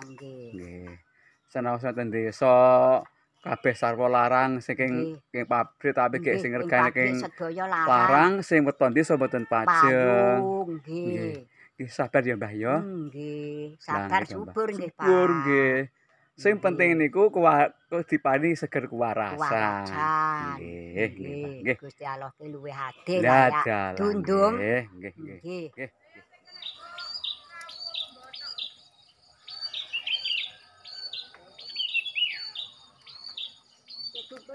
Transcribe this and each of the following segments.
Nggih. Sanajan desa kabeh sarwa larang saking ing pabrik tapi gek sing regane king larang sing weton desa weton pajeng. Nggih. sabar ya Mbah ya. Hmm, sabar subur nggih Pak. Subur nggih. Sing penting niku kok dipani seger kuwarasa. Nggih. Gusti Allah ki luwe hadir ya. Nggih nggih nggih.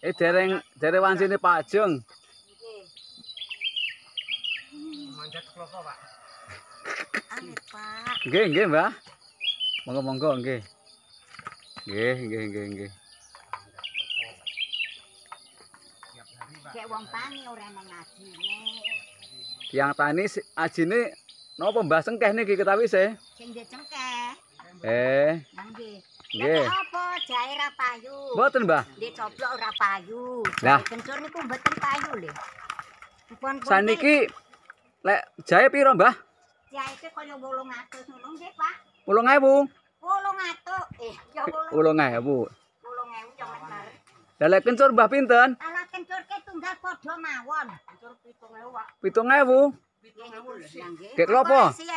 Eh dereng dere wancine pajung. Manjat kloko, Pak. Nggih, nggih, Mbah. Monggo-monggo nggih. Nggih, nggih, nggih, nggih. Kayak wong tani ora nang ajine. Yang tani ajine napa Mbah sengkeh niki ketawi se? Sing dhe cengkeh. Eh. Nggih. Nggih. Apa daerah payu? Mboten, Mbah. Nggih, coblok ora payu. Lah, kencur niku mboten payu lho. Saniki lek jahe piro, Mbah? Jahe iki kaya 800 ngono nggih, Pak. 800. Eh, ya 800. 800. 800 ya bener. Lah lek kencur Mbah pinten? Ala kencurke tunggal padha mawon. Kencur 7000, Pak. 7000. 7000 Nggih. Kek lopo? Sing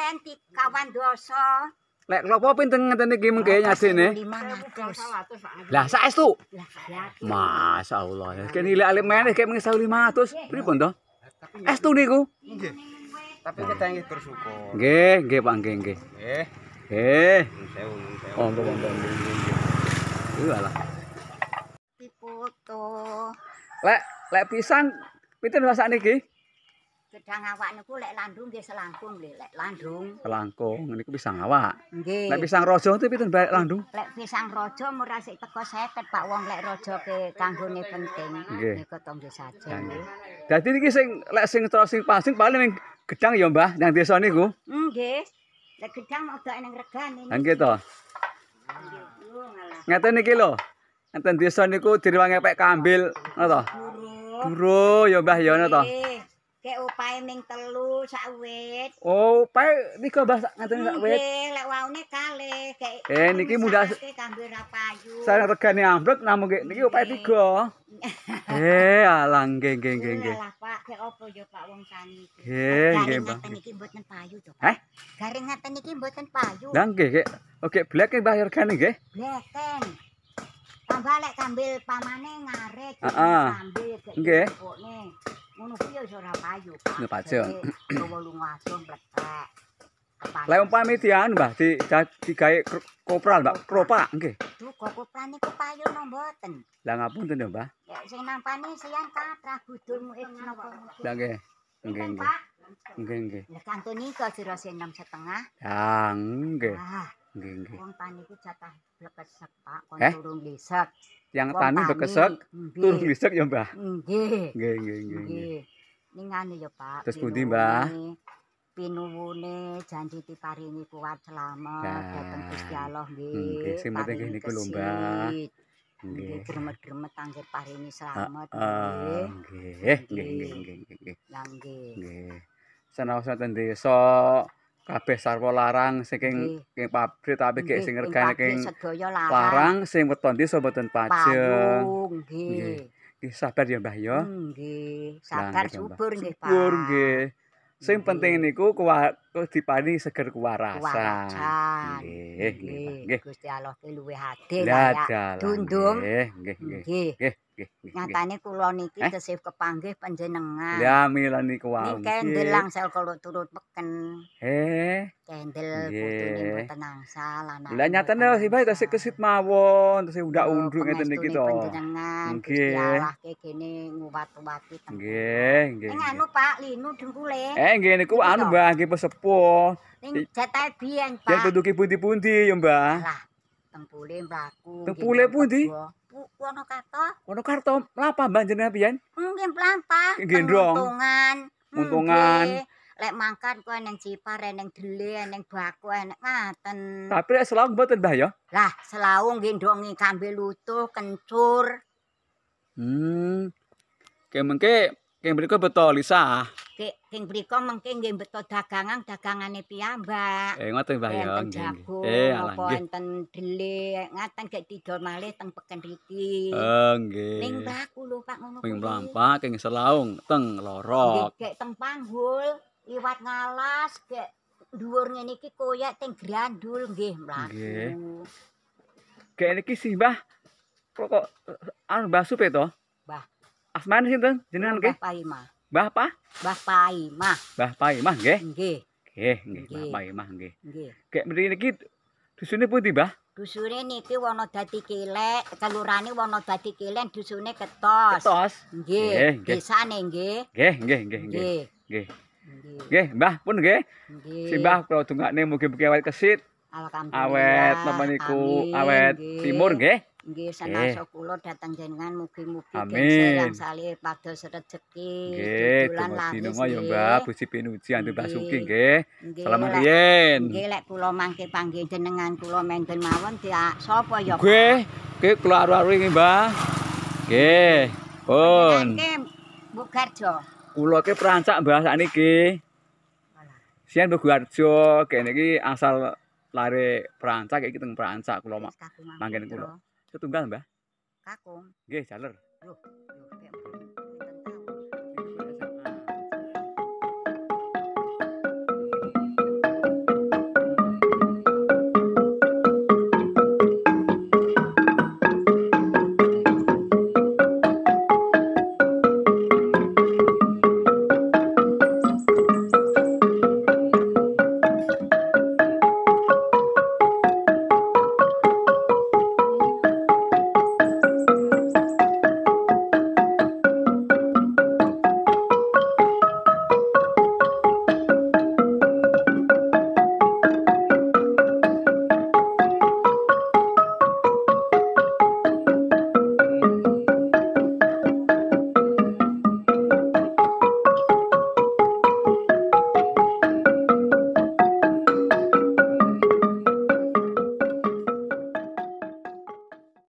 kawan dosa. Lek klopo pinten ngeten iki mengke nyadene? 500. Lah saestu. Masyaallah. Kene ilek alim meneh kek mengke 500. Pripun to? Estu niku. Nggih. Tapi kita ingin bersyukur. Nggih, nggih Pak, nggih, nggih. Nggih. Eh. Monggo, monggo. Iki lha. Dipoto. Lek lek pisan pinten rasane iki? gedang awak niku lek landung nggih selangkung lho lek landung selangkung niku pisang awak nggih lek pisang raja itu pitung bae landung lek pisang raja murah sik teko 50 pak wong lek raja ke kanggone penting nggih niku to saja nggih dadi niki sing lek sing terus sing pasing paling ning gedang ya mbah nang desa niku nggih lek gedang mau ning regane nggih nggih to ngeten niki lho ngeten desa niku diriwangi pek kambil ngono to buru buru mbah ya ngono to Kayak upaya ning telu sawit. Oh, upaya di kau bahasa ngatur sawit. Iya, lek wawne kale. Kayak eh, niki muda. Saya nggak tega nih ambrek, namu gak niki upaya di Eh, alang geng geng geng geng. Lah pak, kayak opo jo pak Wong Sani. Eh, geng geng. Garing niki buatan payu tuh. Eh? Garing ngata niki buatan payu. Dang geng geng. Oke, black yang bayar kan nih geng. Black kan. Tambah lek kambil pamane ngarek. Ah. Kambil. Ah. ngono piye iso ora payu. Ya pajeng. Wong lungasun Mbah di digawe kopral, Mbak. Kropa nggih. Duh, kok kopral niku payu no mboten. Lah ngapunten to, Mbah? sing nampani sian ta Prabu Durmu nggih. Nggih nggih. Nggih kantun niku jero sing 6 setengah. Ya nggih. Wong tani ku jatah blekesek, Pak, kon turung lisek. Yang tani bekesek turung lisek ya, Mbah. Nggih. Nggih, nggih, nggih. Ningane ya, Pak. Terus pundi, Mbah? Pinuwune janji diparingi kuat selamat nah. dateng Gusti Allah nggih. Nggih, sing penting iki niku lho, Mbah. Nggih, gremet-gremet tangger paringi selamat. Nggih, nggih, nggih, nggih, nggih. Lah nggih. Nggih. Sanawasan desa kabeh sarwa larang saking king pabrik tapi gek sing regane king larang sing weton di sobatan paceng. nggih sabar ya Mbah ya hmm, sabar subur nggih Pak subur nggih sing penting niku kuwi dipani seger kuwarasa nggih nggih Gusti Allah luwe hadir ya nggih nggih nggih Nyatane kula niki eh? tesih kepanggih panjenengan. Ya mila niku wae. Niki ndelang sel kula turut peken. Heh. Kendel yeah. kudune mboten angsal anak. Lah nyatane sih bae tesih kesit mawon, tesih udak undruk ngeten niki to. Panjenengan. Nggih. Okay. Dialah kene ngubat-ubati. Nggih, nggih. Ning anu Pak Linu dengkule. Eh nggih niku anu Mbah nggih pesepuh. Ning cetai biyen Pak. Ya kudu ki pundi-pundi ya Mbah. Lah, tengkule mlaku. Tengkule pundi? Wonokarto. karto pelapa karto, jenis apa pian Mungkin pelapa. Gendrong. Untungan. Untungan. Lek mangkat kue neng cipar, neng deli, neng baku, neng ngaten. Tapi lek selawung buat tidak Lah selawung gendrongi kambil lutuh, kencur. Hmm, kayak mungkin kayak berikut betul Lisa. dek king beriko mengking gini betul dagangan dagangannya piambak eh ngoteng bah ya eh alang gini ngoteng dele ngoteng gak tidur male teng pekan riki enggak eh, ning baku lho pak ngono ping pelampa king selaung teng lorok gak teng panggul iwat ngalas gak duurnya niki koyak teng grandul gih melaku gak niki sih bah kok kok anu basup itu bah Asmane sinten jenengan nggih? Pak Imah. Mbah apa? Mbah Paimah. Mbah Paimah nggih. Nggih. Nggih, nggih Mbah Paimah nggih. Nggih. Kek mriki niki dusune pundi, Mbah? Dusune niki wono dadi kilek, kelurane wono dadi kilen, dusune ketos. Ketos. Nggih. Desane nggih. Nggih, nggih, nggih, nggih. Nggih. Nggih, Mbah pun nggih. Nggih. Si Mbah kula dongakne mugi-mugi awet kesit. Alhamdulillah. Awet napa niku? Awet timur nggih. Nggih sanes okay. kula dateng jenengan mugi-mugi kenging sale padhos rejeki. Nggih, tulungan dinunga ya Mbak Gusti Pinuji antuk basuki nggih. Salam riyen. Nggih lek kula mangke panggih jenengan kula menjen mawon dia sapa ya. Nggih, nggih kula aru-aru iki Mbak. Nggih. Pun. Bu Garjo. Kula ke Prancak, perancak Mbak sakniki. Sian Bu Garjo kene iki asal lare Prancak, iki teng Prancak kula mangke kula. Setunggal, Mbah? Kakung. Nggih, jaler. Loh, loh.